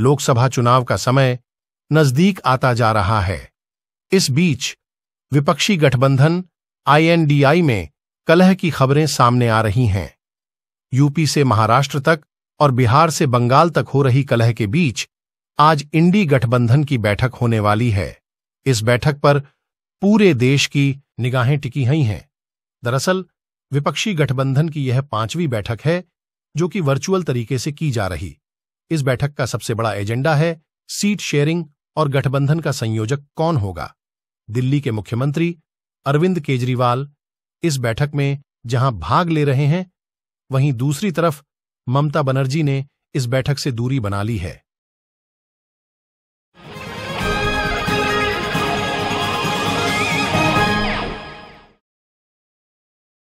लोकसभा चुनाव का समय नजदीक आता जा रहा है इस बीच विपक्षी गठबंधन आईएनडीआई में कलह की खबरें सामने आ रही हैं यूपी से महाराष्ट्र तक और बिहार से बंगाल तक हो रही कलह के बीच आज इंडी गठबंधन की बैठक होने वाली है इस बैठक पर पूरे देश की निगाहें टिकी हुई हैं दरअसल विपक्षी गठबंधन की यह पांचवी बैठक है जो कि वर्चुअल तरीके से की जा रही इस बैठक का सबसे बड़ा एजेंडा है सीट शेयरिंग और गठबंधन का संयोजक कौन होगा दिल्ली के मुख्यमंत्री अरविंद केजरीवाल इस बैठक में जहां भाग ले रहे हैं वहीं दूसरी तरफ ममता बनर्जी ने इस बैठक से दूरी बना ली है